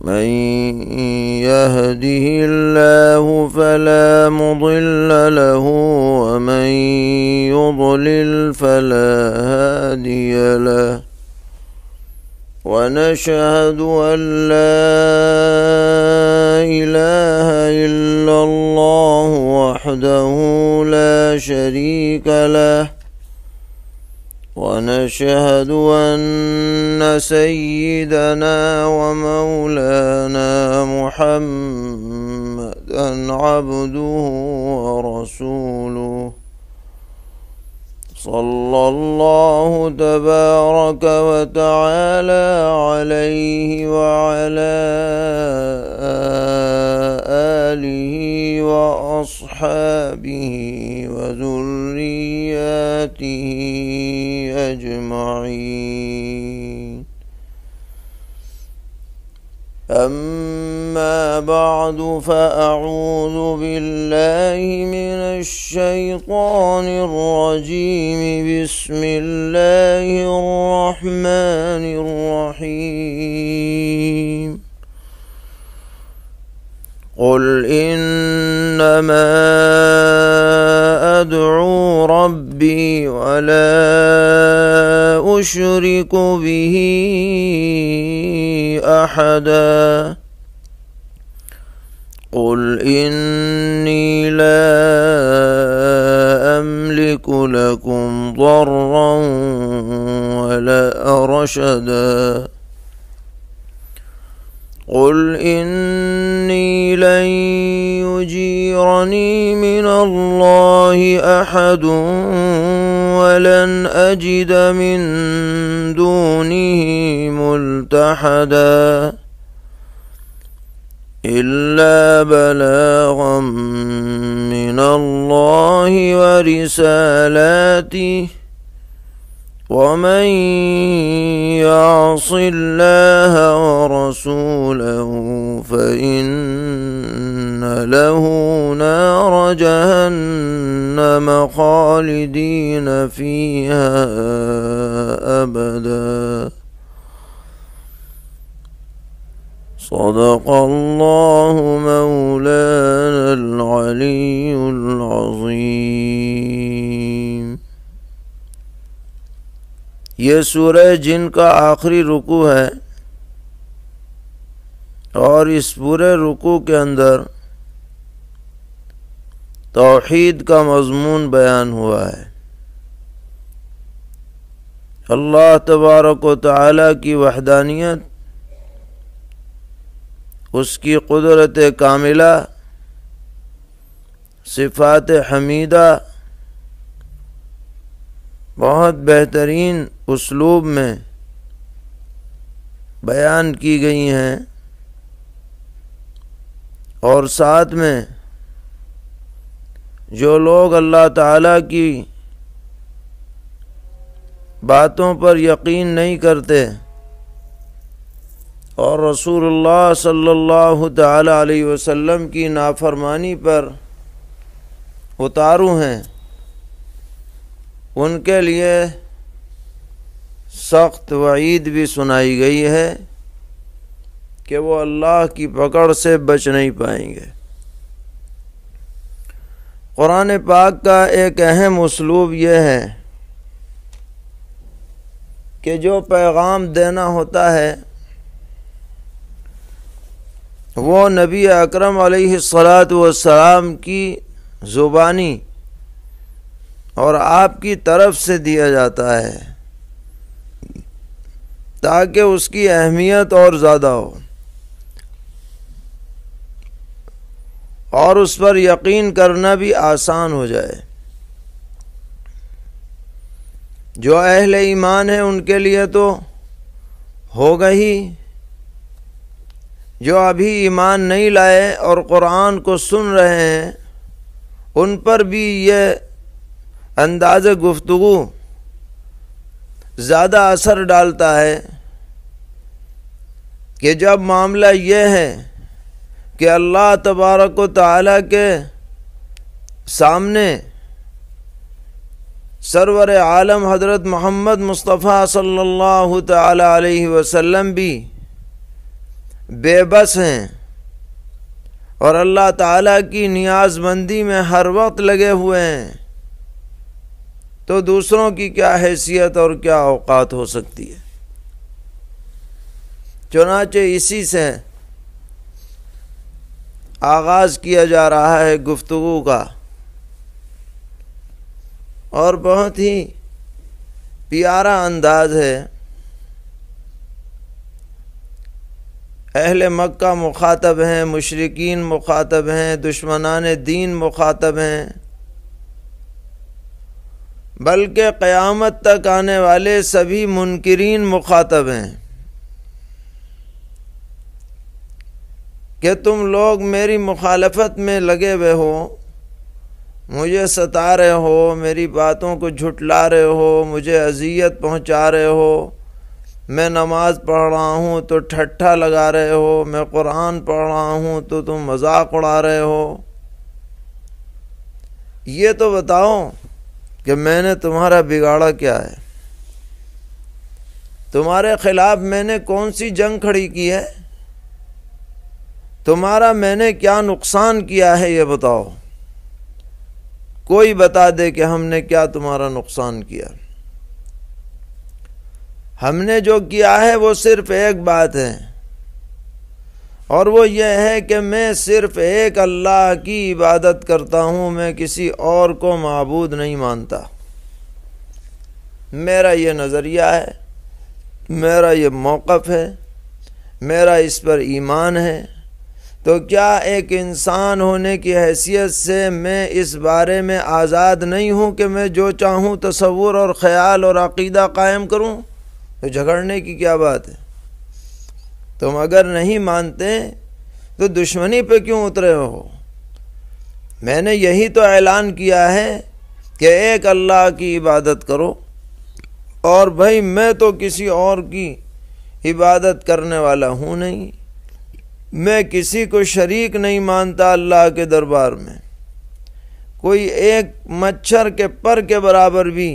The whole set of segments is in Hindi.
من يهده الله فلا مضل له ومن يضلل فلا هادي له ونشهد ان لا اله الا الله وحده لا شريك له ونشهد أن سيدنا ومولانا محمدا عبده ورسوله صلى الله تبارك وتعالى عليه وعلى آله وأصحابه وذرياته أجمعين أما بعد فأعوذ بالله من الشيطان الرجيم بسم الله الرحمن الرحيم قل إنما أدعو ربي ولا أشرك به أحدا قل إني لا أملك لكم ضرا ولا رشدا قل إني لن يجيرني من الله أحد ولن أجد من دونه ملتحدا إلا بلاغا من الله ورسالاته ومن يعص الله ورسوله فإن له نار جهنم خالدين فيها أبدا صدق الله مولانا العلي العظيم ये सूरह जिन का आखिरी रुकू है और इस पूरे रुकू के अंदर तोहद का मजमून बयान हुआ है अल्लाह तबारक ताली की वहदानियत उसकी कुदरत कामिला सिफात हमीदा बहुत बेहतरीन उसलूब में बयान की गई हैं और साथ में जो लोग अल्लाह ताला की बातों पर यकीन नहीं करते और रसूलुल्लाह सल्लल्लाहु अलैहि वसल्लम की नाफरमानी पर उतारू हैं उनके लिए सख्त वईद भी सुनाई गई है कि वो अल्लाह की पकड़ से बच नहीं पाएंगे क़ुरान पाक का एक अहम उसलूब यह है कि जो पैगाम देना होता है वो नबी अकरम सलात वसलाम की ज़ुबानी और आपकी तरफ से दिया जाता है ताकि उसकी अहमियत और ज़्यादा हो और उस पर यकीन करना भी आसान हो जाए जो अहल ईमान है उनके लिए तो होगा ही जो अभी ईमान नहीं लाए और क़ुरान को सुन रहे हैं उन पर भी यह अंदाज गुफ्तु ज़्यादा असर डालता है कि जब मामला यह है कि अल्लाह तबारक ताली के सामने सरवर आलम हज़रत मोहम्मद मुस्तफ़ा सल्लल्लाहु अलैहि वसल्लम भी बेबस हैं और अल्लाह ताला की नियाजमंदी में हर वक्त लगे हुए हैं तो दूसरों की क्या हैसियत और क्या अवकात हो सकती है चुनाचे इसी से आगाज़ किया जा रहा है गुफ्तु का और बहुत ही प्यारा अंदाज है अहल मक्का मुखातब हैं मुशरकिन मुखातब हैं दुश्मनान दीन मुखातब हैं बल्कि क़यामत तक आने वाले सभी मुनकरीन मुखातब हैं कि तुम लोग मेरी मुखालफत में लगे हुए हो मुझे सता रहे हो मेरी बातों को झुटला रहे हो मुझे अजियत पहुंचा रहे हो मैं नमाज़ पढ़ रहा हूँ तो ठट्ठा लगा रहे हो मैं कुरान पढ़ रहा हूँ तो तुम मजाक उड़ा रहे हो ये तो बताओ कि मैंने तुम्हारा बिगाड़ा क्या है तुम्हारे खिलाफ मैंने कौन सी जंग खड़ी की है तुम्हारा मैंने क्या नुकसान किया है ये बताओ कोई बता दे कि हमने क्या तुम्हारा नुकसान किया हमने जो किया है वो सिर्फ एक बात है और वो यह है कि मैं सिर्फ़ एक अल्लाह की इबादत करता हूँ मैं किसी और को मबूद नहीं मानता मेरा ये नज़रिया है मेरा ये मौक़ है मेरा इस पर ईमान है तो क्या एक इंसान होने की हैसियत से मैं इस बारे में आज़ाद नहीं हूँ कि मैं जो चाहूँ तस्वूर और ख़्याल और अकीदा कायम करूँ तो झगड़ने की क्या बात है तुम अगर नहीं मानते तो दुश्मनी पे क्यों उतरे हो मैंने यही तो ऐलान किया है कि एक अल्लाह की इबादत करो और भाई मैं तो किसी और की इबादत करने वाला हूँ नहीं मैं किसी को शरीक नहीं मानता अल्लाह के दरबार में कोई एक मच्छर के पर के बराबर भी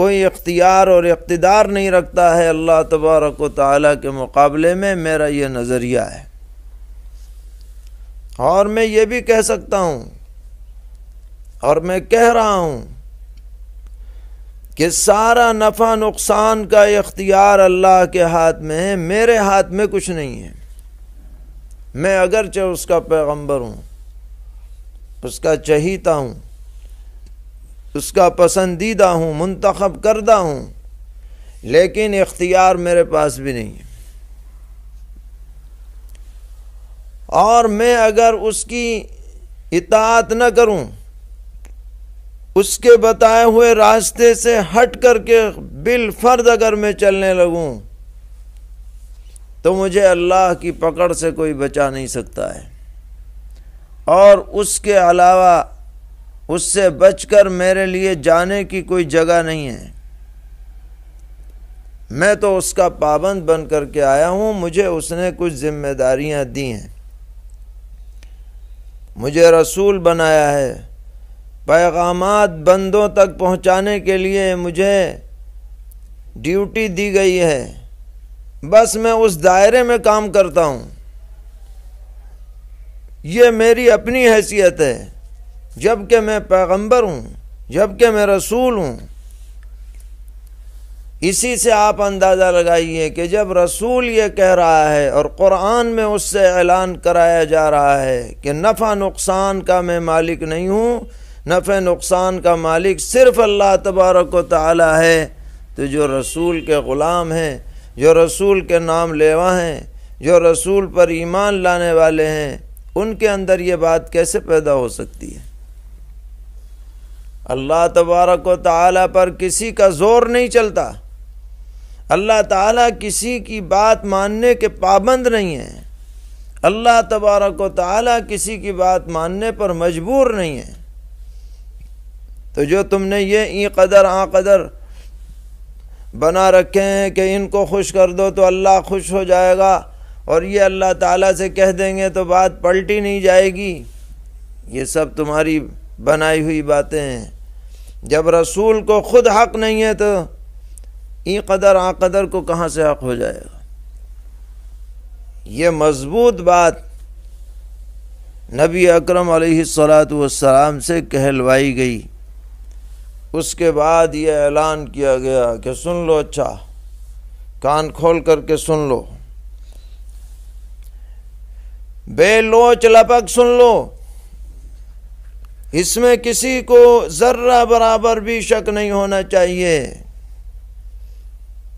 कोई इख्तियार और इकतदार नहीं रखता है अल्लाह तबारक ताली के मुकाबले में मेरा ये नज़रिया है और मैं ये भी कह सकता हूँ और मैं कह रहा हूँ कि सारा नफ़ा नुकसान का इख्तियार अल्लाह के हाथ में है मेरे हाथ में कुछ नहीं है मैं अगरचे उसका पैगंबर हूँ उसका चहीता हूँ उसका पसंदीदा हूँ मंतखब करदा हूँ लेकिन इख्तियार मेरे पास भी नहीं है और मैं अगर उसकी इतात न करूं उसके बताए हुए रास्ते से हट करके बिलफर्द अगर मैं चलने लगूं तो मुझे अल्लाह की पकड़ से कोई बचा नहीं सकता है और उसके अलावा उससे बचकर मेरे लिए जाने की कोई जगह नहीं है मैं तो उसका पाबंद बन कर के आया हूँ मुझे उसने कुछ जिम्मेदारियाँ दी हैं मुझे रसूल बनाया है पैगाम बंदों तक पहुँचाने के लिए मुझे ड्यूटी दी गई है बस मैं उस दायरे में काम करता हूँ ये मेरी अपनी हैसियत है जबकि मैं पैगंबर हूँ जबकि मैं रसूल हूँ इसी से आप अंदाज़ा लगाइए कि जब रसूल ये कह रहा है और क़ुरान में उससे ऐलान कराया जा रहा है कि नफ़ा नुकसान का मैं मालिक नहीं हूँ नफ़े नुकसान का मालिक सिर्फ़ अल्लाह तबारक ताली है तो जो रसूल के ग़ुलाम हैं जो रसूल के नाम लेवा हैं जो रसूल पर ईमान लाने वाले हैं उनके अंदर ये बात कैसे पैदा हो सकती है अल्लाह तबारक व ताली पर किसी का ज़ोर नहीं चलता अल्लाह ताला किसी की बात मानने के पाबंद नहीं है अल्लाह तबारक व ताली किसी की बात मानने पर मजबूर नहीं है तो जो तुमने ये ई कदर आ कदर बना रखे हैं कि इनको खुश कर दो तो अल्लाह खुश हो जाएगा और ये अल्लाह ताला से कह देंगे तो बात पलटी नहीं जाएगी ये सब तुम्हारी बनाई हुई बातें हैं जब रसूल को ख़ुद हक नहीं है तो ई कदर आ कदर को कहाँ से हक हो जाएगा ये मजबूत बात नबी अकरम सलात सलाम से कहलवाई गई उसके बाद ये ऐलान किया गया कि सुन लो अच्छा कान खोल करके सुन लो बेलोच लपक सुन लो इसमें किसी को ज़र्रा बराबर भी शक नहीं होना चाहिए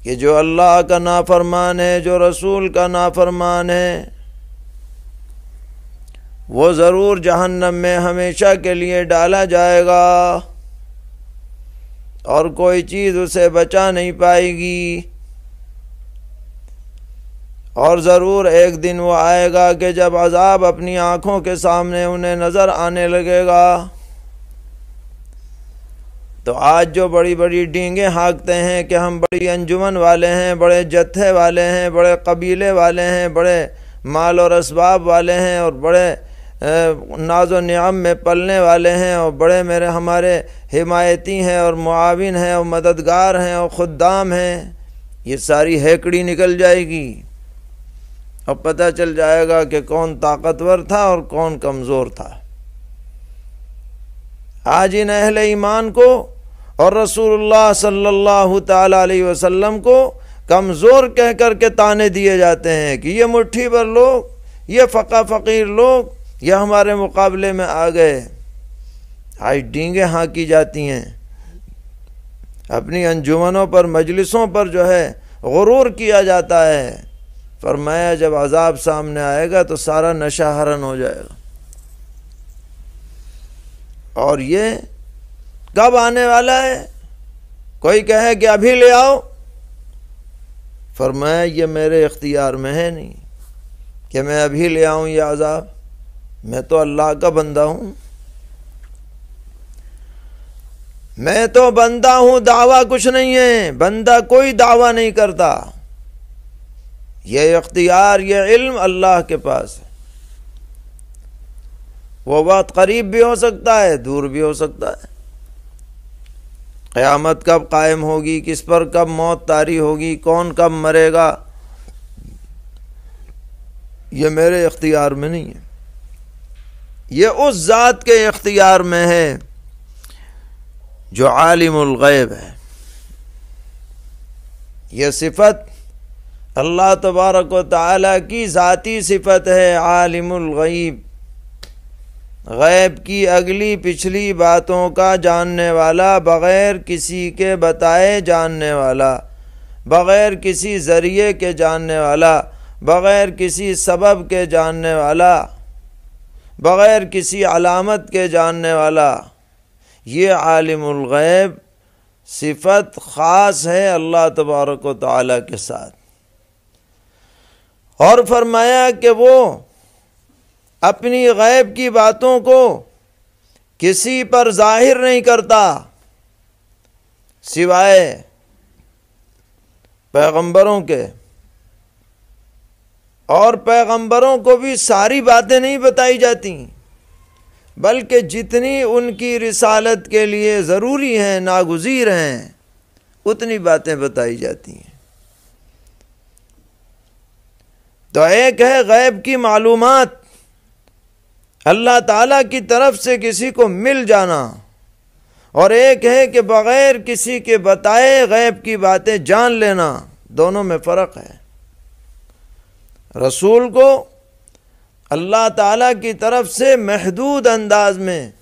कि जो अल्लाह का नाफरमान है जो रसूल का नाफरमान है वो ज़रूर जहन्नम में हमेशा के लिए डाला जाएगा और कोई चीज़ उसे बचा नहीं पाएगी और ज़रूर एक दिन वो आएगा कि जब अजाब अपनी आँखों के सामने उन्हें नज़र आने लगेगा तो आज जो बड़ी बड़ी डींगे हाँकते हैं कि हम बड़ी अंजुमन वाले हैं बड़े जत्थे वाले हैं बड़े कबीले वाले हैं बड़े माल और इसबाब वाले हैं और बड़े नाजो न्याम में पलने वाले हैं और बड़े मेरे हमारे हिमायती हैं और मुआविन हैं और मददगार हैं और ख़ुदाम हैं ये सारी हैकड़ी निकल जाएगी अब पता चल जाएगा कि कौन ताकतवर था और कौन कमज़ोर था आज इन अहल ईमान को और रसूलुल्लाह सल्लल्लाहु अलैहि वसल्लम को कमज़ोर कह कर के ताने दिए जाते हैं कि ये मुट्ठी भर लोग ये फ़का फ़कीर लोग ये हमारे मुकाबले में आ गए आज डींगे की जाती हैं अपनी अंजुमनों पर मजलिसों पर जो है गुरूर किया जाता है फरमाया जब अजाब सामने आएगा तो सारा नशा हरन हो जाएगा और ये कब आने वाला है कोई कहे कि अभी ले आओ फरमाया ये मेरे इख्तियार में है नहीं कि मैं अभी ले आऊँ यह अजाब मैं तो अल्लाह का बंदा हूँ मैं तो बंदा हूँ दावा कुछ नहीं है बंदा कोई दावा नहीं करता ये इख्तियार ये इल्म अल्लाह के पास है वो वक्त करीब भी हो सकता है दूर भी हो सकता है क़यामत कब कायम होगी किस पर कब मौत तारी होगी कौन कब मरेगा ये मेरे इख्तियार में नहीं है ये उस ज़ात के इख्तियार में है जो गैब है ये सिफत अल्लाह तबारक ताली की ज़ाती सिफत है आलिमगैब गैब की अगली पिछली बातों का जानने वाला बग़ैर किसी के बताए जानने वाला बग़ैर किसी ज़रिए के जानने वाला बग़ैर किसी सबब के जानने वाला बग़ैर किसी अलामत के जानने वाला ये आलिमगैब सिफत ख़ास है अल्लाह तबारक ताली के साथ और फरमाया कि वो अपनी गैब की बातों को किसी पर जाहिर नहीं करता सिवाय पैगंबरों के और पैगंबरों को भी सारी बातें नहीं बताई जाती बल्कि जितनी उनकी रिसालत के लिए ज़रूरी हैं नागुजीर हैं उतनी बातें बताई जाती हैं तो एक है गैब की मालूम अल्लाह ताला की तरफ से किसी को मिल जाना और एक है कि बग़ैर किसी के बताए गैब की बातें जान लेना दोनों में फ़र्क है रसूल को अल्लाह ताला की तरफ से महदूद अंदाज में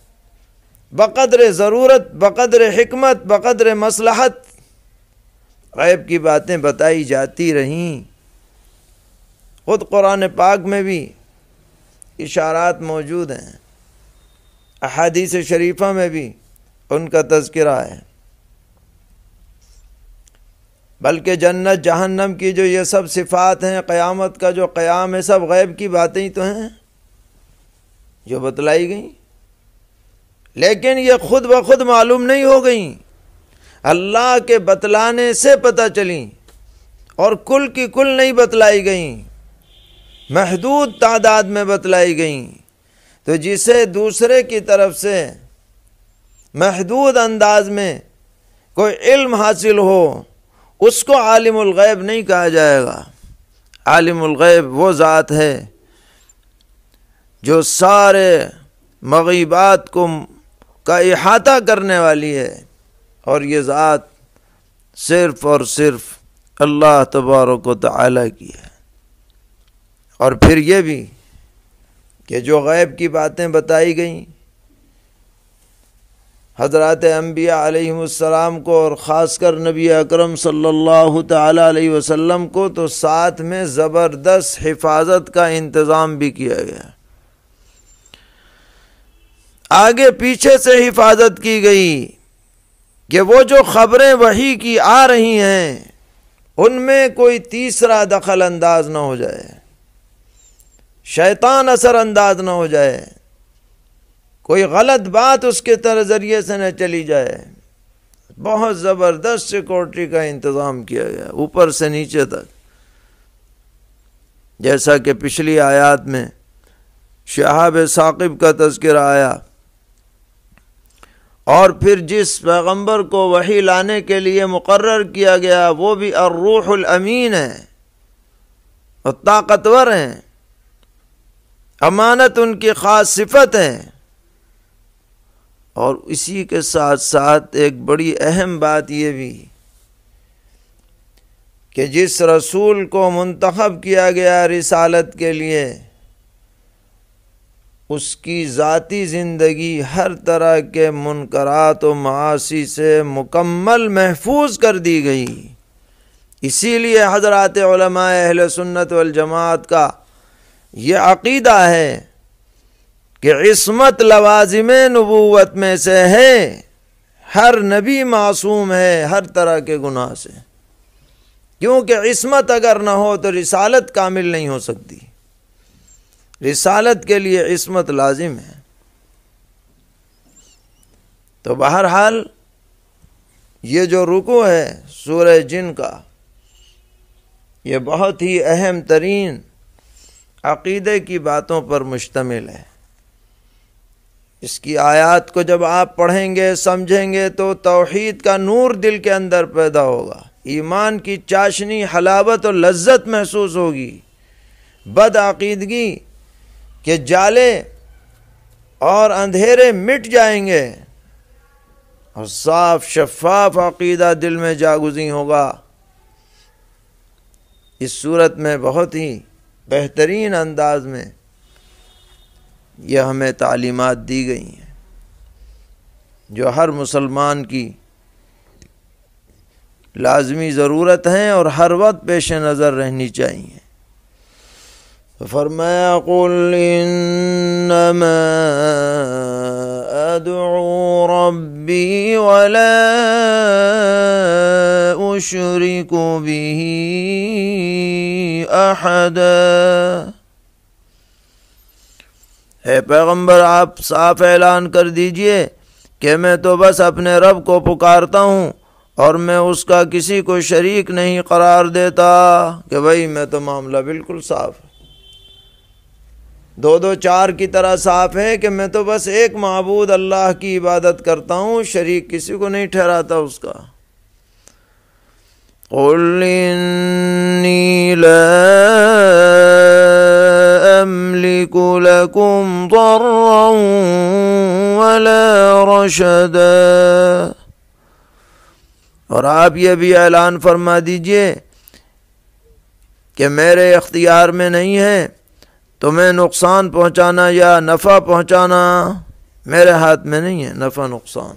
बकद्र ज़रूरत बकद्र हमत बकद्र मसलहत गैब की बातें बताई जाती रहीं ख़ुद कुरान पाक में भी इशारात मौजूद हैं अहादीस शरीफा में भी उनका तस्करा है बल्कि जन्नत जहन्नम की जो ये सब सिफ़ात हैं क़यामत का जो क़याम है सब गैब की बातें ही तो हैं जो बतलाई गई लेकिन ये खुद ब खुद मालूम नहीं हो गई अल्लाह के बतलाने से पता चली और कुल की कुल नहीं बतलाई गई महदूद तादाद में बतलाई गई तो जिसे दूसरे की तरफ से महदूद अंदाज में कोई इल्म हासिल हो उसको आलिमगैब नहीं कहा जाएगा आलिमगैब वो ज़ात है जो सारे मगीबात को का अहाता करने वाली है और ये ज़ात सिर्फ़ और सिर्फ़ अल्लाह तबारक ताली की है और फिर ये भी कि जो गैब की बातें बताई गई हजरत अम्बिया आलम को और ख़ास कर नबी अकरम सल्लल्लाहु अलैहि वसल्लम को तो साथ में ज़बरदस्त हिफाजत का इंतज़ाम भी किया गया आगे पीछे से हिफाजत की गई कि वो जो ख़बरें वही की आ रही हैं उनमें कोई तीसरा दखल अंदाज ना हो जाए शैतान अंदाज ना हो जाए कोई गलत बात उसके तरह ज़रिए से न चली जाए बहुत ज़बरदस्त सिक्योरिटी का इंतज़ाम किया गया ऊपर से नीचे तक जैसा कि पिछली आयात में शहाब साकिब का तस्कर आया और फिर जिस पैगंबर को वही लाने के लिए मुकर्र किया गया वो भी अर्रूहुल अमीन है और ताकतवर हैं अमानत उनकी ख़ास सिफत है और इसी के साथ साथ एक बड़ी अहम बात यह भी कि जिस रसूल को मंतखब किया गया रिसालत के लिए उसकी ज़ाती ज़िंदगी हर तरह के मुनकरात और मासी से मुकम्मल महफूज कर दी गई इसीलिए हजरत अहल सुन्नत जमात का ये अकीदा है कि इसमत लवाजिम नबूत में से है हर नबी मासूम है हर तरह के गुनाह से क्योंकि इसमत अगर ना हो तो रिसालत कामिल नहीं हो सकती रिसालत के लिए इसमत लाजिम है तो बहरहाल ये जो रुको है सूर्य जिन का ये बहुत ही अहम तरीन अक़ीदे की बातों पर मुश्तमिल है इसकी आयत को जब आप पढ़ेंगे समझेंगे तो तौहीद का नूर दिल के अंदर पैदा होगा ईमान की चाशनी हलावत और लज्जत महसूस होगी बदअीदगी के जाले और अंधेरे मिट जाएंगे और साफ शफाफ अकीदा दिल में जागुजी होगा इस सूरत में बहुत ही बेहतरीन अंदाज में यह हमें तालीमत दी गई हैं जो हर मुसलमान की लाजमी ज़रूरत हैं और हर वक्त पेश नज़र रहनी चाहिए तो फरमाया कुल को भी अहद है पैगम्बर आप साफ ऐलान कर दीजिए कि मैं तो बस अपने रब को पुकारता हूँ और मैं उसका किसी को शरीक नहीं करार देता कि भाई मैं तो मामला बिल्कुल साफ है दो दो चार की तरह साफ है कि मैं तो बस एक मबूद अल्लाह की इबादत करता हूँ शरीक किसी को नहीं ठहराता उसका قل إني لا أملك لكم ضرا ولا رشدا और आप ये भी ऐलान फरमा दीजिए कि मेरे इख्तियार में नहीं है तुम्हें नुकसान पहुंचाना या नफ़ा पहुंचाना मेरे हाथ में नहीं है नफ़ा नुकसान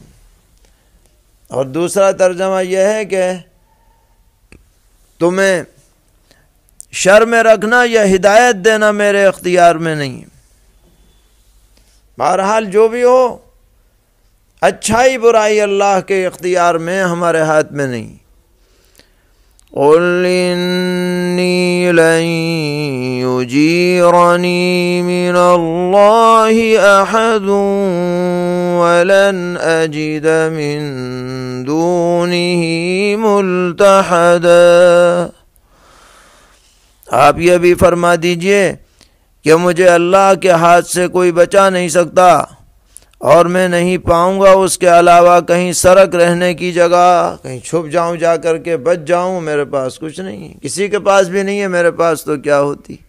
और दूसरा तर्जमा यह है कि तुम्हें शर में रखना या हिदायत देना मेरे अख्तियार में नहीं बहरहाल जो भी हो अच्छाई बुराई अल्लाह के इख्तियार में हमारे हाथ में नहीं قل إني لن يجيرني من الله أحد ولن أجد من دونه ملتحدا آپ یہ بھی فرما دیجئے کہ مجھے اللہ کے ہاتھ سے کوئی بچا نہیں سکتا और मैं नहीं पाऊंगा उसके अलावा कहीं सड़क रहने की जगह कहीं छुप जाऊं जा कर के बच जाऊं मेरे पास कुछ नहीं है किसी के पास भी नहीं है मेरे पास तो क्या होती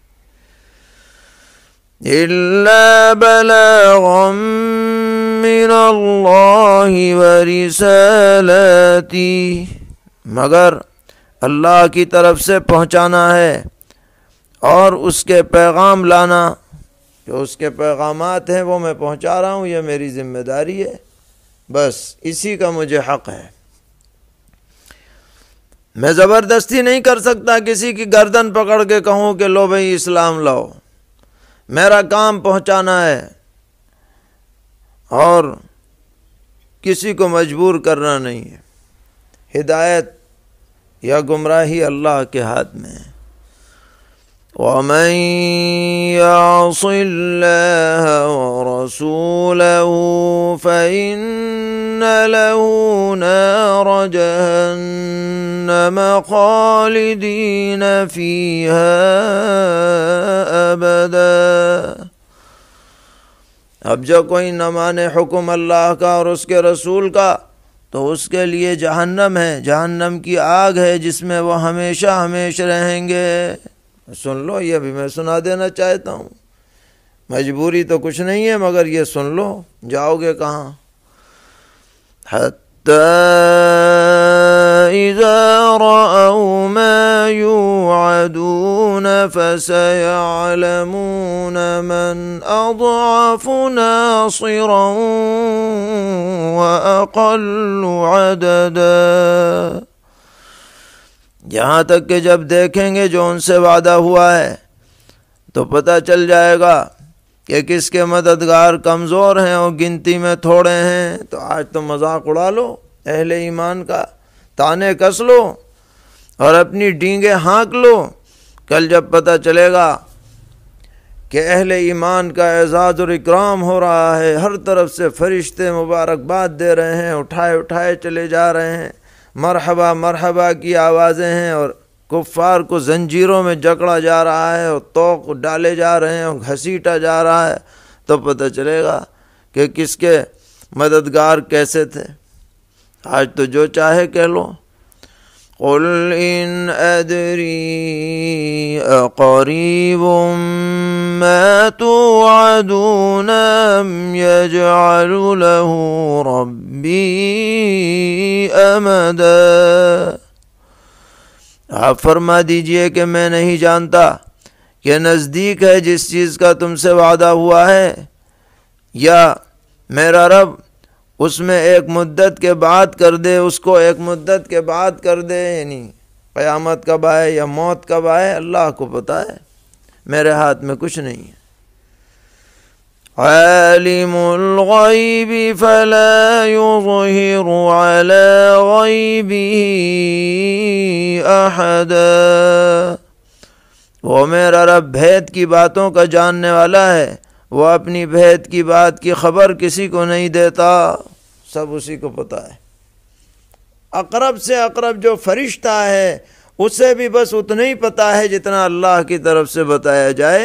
वरी मगर अल्लाह की तरफ से पहुंचाना है और उसके पैगाम लाना जो उसके पैगाम हैं वो मैं पहुँचा रहा हूँ यह मेरी ज़िम्मेदारी है बस इसी का मुझे हक़ है मैं ज़बरदस्ती नहीं कर सकता किसी की गर्दन पकड़ के कहूँ कि लो भाई इस्लाम लाओ मेरा काम पहुँचाना है और किसी को मजबूर करना नहीं है हिदायत या गुमराही अल्लाह के हाथ में है ومن يعص الله ورسوله فإن له نار جهنم خالدين فيها أبدا اب جب کوئی نہ مانے حکم اللہ کا اور اس کے رسول کا تو اس کے لیے جہنم ہے جہنم کی آگ ہے جس میں وہ ہمیشہ ہمیشہ رہیں گے सुन लो ये भी मैं सुना देना चाहता हूँ मजबूरी तो कुछ नहीं है मगर ये सुन लो जाओगे कहाँ إذا رأوا ما يوعدون فسيعلمون من أضعف ناصرا وأقل عددا यहाँ तक कि जब देखेंगे जो उनसे वादा हुआ है तो पता चल जाएगा कि किसके मददगार कमज़ोर हैं और गिनती में थोड़े हैं तो आज तो मजाक उड़ा लो अहल ईमान का ताने कस लो और अपनी डींगे हाँक लो कल जब पता चलेगा कि अहल ईमान का एजाज़ और इकराम हो रहा है हर तरफ से फरिश्ते मुबारकबाद दे रहे हैं उठाए उठाए चले जा रहे हैं मरहबा मरहबा की आवाज़ें हैं और कुफ़ार को जंजीरों में जकड़ा जा रहा है और तो डाले जा रहे हैं और घसीटा जा रहा है तो पता चलेगा कि किसके मददगार कैसे थे आज तो जो चाहे कह लो قل إن أدري أقريب ما توعدون أم يجعل له ربي أمدا آپ فرما دیجئے کہ میں نہیں جانتا کہ نزدیک ہے جس چیز کا تم سے وعدہ ہوا ہے یا میرا رب उसमें एक मुद्दत के बाद कर दे उसको एक मुद्दत के बाद कर दे यानी क़यामत कब आए या मौत कब आए अल्लाह को पता है मेरे हाथ में कुछ नहीं है عالم الغيب فلا يظهر على غيبه أحدا वो मेरा रब भेद की बातों का जानने वाला है वह अपनी भेद की बात की खबर किसी को नहीं देता सब उसी को पता है अकरब से अकरब जो फरिश्ता है उसे भी बस उतना ही पता है जितना अल्लाह की तरफ से बताया जाए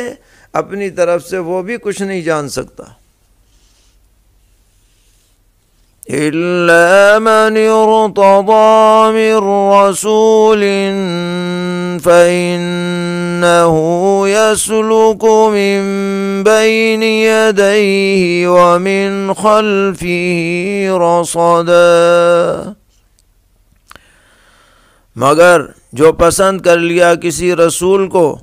अपनी तरफ से वो भी कुछ नहीं जान सकता إلا من ارتضى من رسول فإنه يسلك من بين يديه ومن خلفه رصدا مگر جو پسند کر لیا کسی رسول کو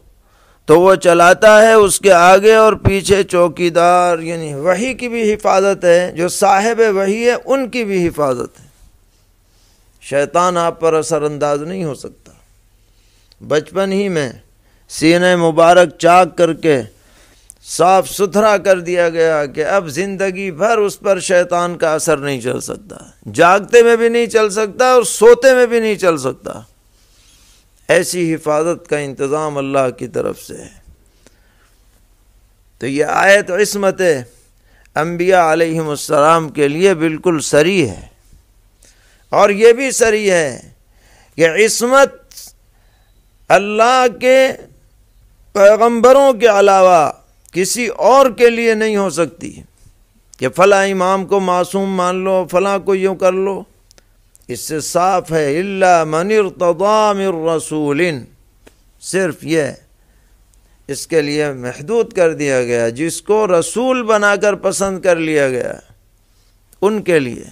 तो वो चलाता है उसके आगे और पीछे चौकीदार यानी वही की भी हिफाजत है जो साहेब वही है उनकी भी हिफाजत है शैतान आप पर असरअंदाज नहीं हो सकता बचपन ही में सीने मुबारक चाक करके साफ सुथरा कर दिया गया कि अब ज़िंदगी भर उस पर शैतान का असर नहीं चल सकता जागते में भी नहीं चल सकता और सोते में भी नहीं चल सकता ऐसी हिफाजत का इंतज़ाम अल्लाह की तरफ से है तो ये आयत इसमत अम्बिया आलम के लिए बिल्कुल सरी है और ये भी सरी है कि इसमत अल्लाह के पैगंबरों के अलावा किसी और के लिए नहीं हो सकती कि फ़ला इमाम को मासूम मान लो फ़लाँ को यूँ कर लो इससे साफ है इल्ला मनिर तदाम रसूलिन सिर्फ ये इसके लिए महदूद कर दिया गया जिसको रसूल बनाकर पसंद कर लिया गया उनके लिए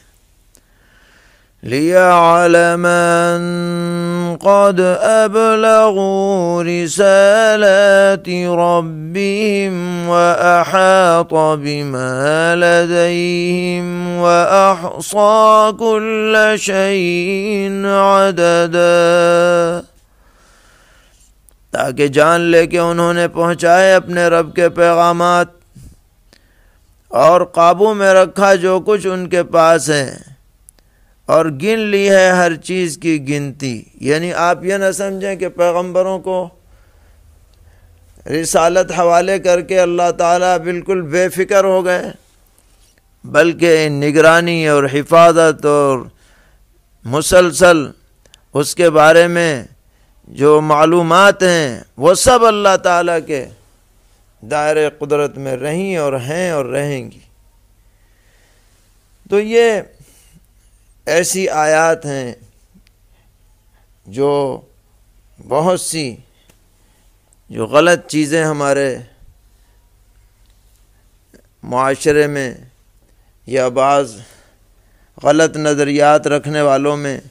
लिया आलमन قد أبلغوا رسالات ربهم وأحاط بما لديهم وأحصى كل شيء عددا تاکہ جان لے کہ انہوں نے پہنچائے اپنے رب کے پیغامات اور قابو میں رکھا جو کچھ ان کے پاس ہے और गिन ली है हर चीज़ की गिनती यानी आप यह ना समझें कि पैगंबरों को रिसालत हवाले करके अल्लाह ताला बिल्कुल बेफिक्र हो गए बल्कि निगरानी और हिफाजत और मुसलसल उसके बारे में जो मालूम हैं वो सब अल्लाह ताला के दायरे कुदरत में रहीं और हैं और रहेंगी तो ये ऐसी आयात हैं जो बहुत सी जो गलत चीज़ें हमारे माशरे में या बाज़ गलत नज़रियात रखने वालों में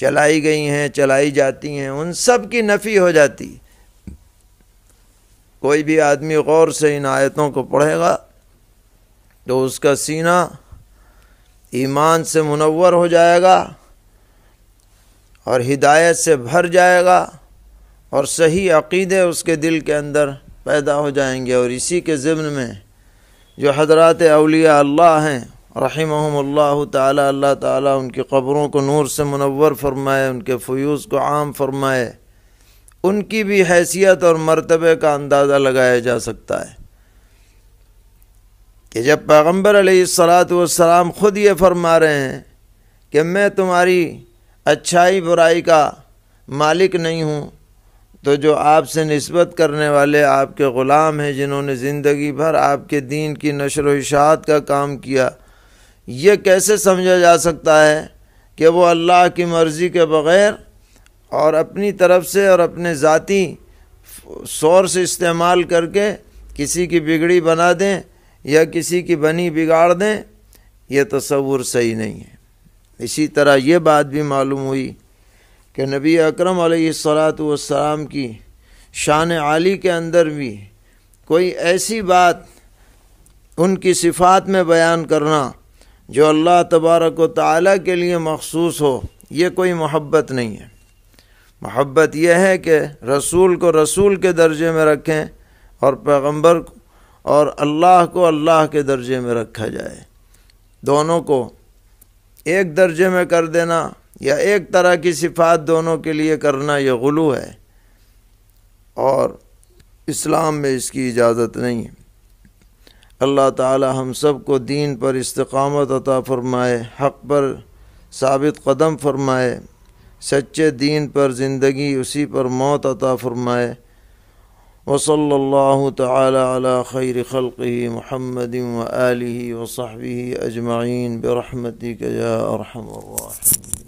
चलाई गई हैं चलाई जाती हैं उन सब की नफ़ी हो जाती कोई भी आदमी गौर से इन आयतों को पढ़ेगा तो उसका सीना ईमान से मुनवर हो जाएगा और हिदायत से भर जाएगा और सही अकीदे उसके दिल के अंदर पैदा हो जाएंगे और इसी के ज़िम्न में जो हजरत अलिया अल्लाह हैं रहीमल्ला ताला अल्लाह ताला उनकी क़बरों को नूर से मुनवर फरमाए उनके फ्यूज़ को आम फरमाए उनकी भी हैसियत और मरतबे का अंदाज़ा लगाया जा सकता है कि जब पैगम्बर सलाम ख़ुद ये फरमा रहे हैं कि मैं तुम्हारी अच्छाई बुराई का मालिक नहीं हूँ तो जो आपसे नस्बत करने वाले आपके ग़ुलाम हैं जिन्होंने ज़िंदगी भर आपके दीन की नशर वशात का काम किया ये कैसे समझा जा सकता है कि वो अल्लाह की मर्ज़ी के बग़ैर और अपनी तरफ से और अपने ज़ाती सोर्स इस्तेमाल करके किसी की बिगड़ी बना दें या किसी की बनी बिगाड़ दें यह तस्वुर सही नहीं है इसी तरह ये बात भी मालूम हुई कि नबी अकरम सलाम की शान आली के अंदर भी कोई ऐसी बात उनकी सिफात में बयान करना जो अल्लाह तबारक व ताली के लिए मखसूस हो ये कोई मोहब्बत नहीं है मोहब्बत यह है कि रसूल को रसूल के दर्जे में रखें और पैगंबर और अल्लाह को अल्लाह के दर्जे में रखा जाए दोनों को एक दर्जे में कर देना या एक तरह की सिफात दोनों के लिए करना यह गलू है और इस्लाम में इसकी इजाज़त नहीं अल्लाह ताला हम सब को दीन पर इस्तकामत अता फ़रमाए हक़ पर साबित कदम फरमाए सच्चे दीन पर ज़िंदगी उसी पर मौत अता फ़रमाए وصلى الله تعالى على خير خلقه محمد وآله وصحبه أجمعين برحمتك يا أرحم الراحمين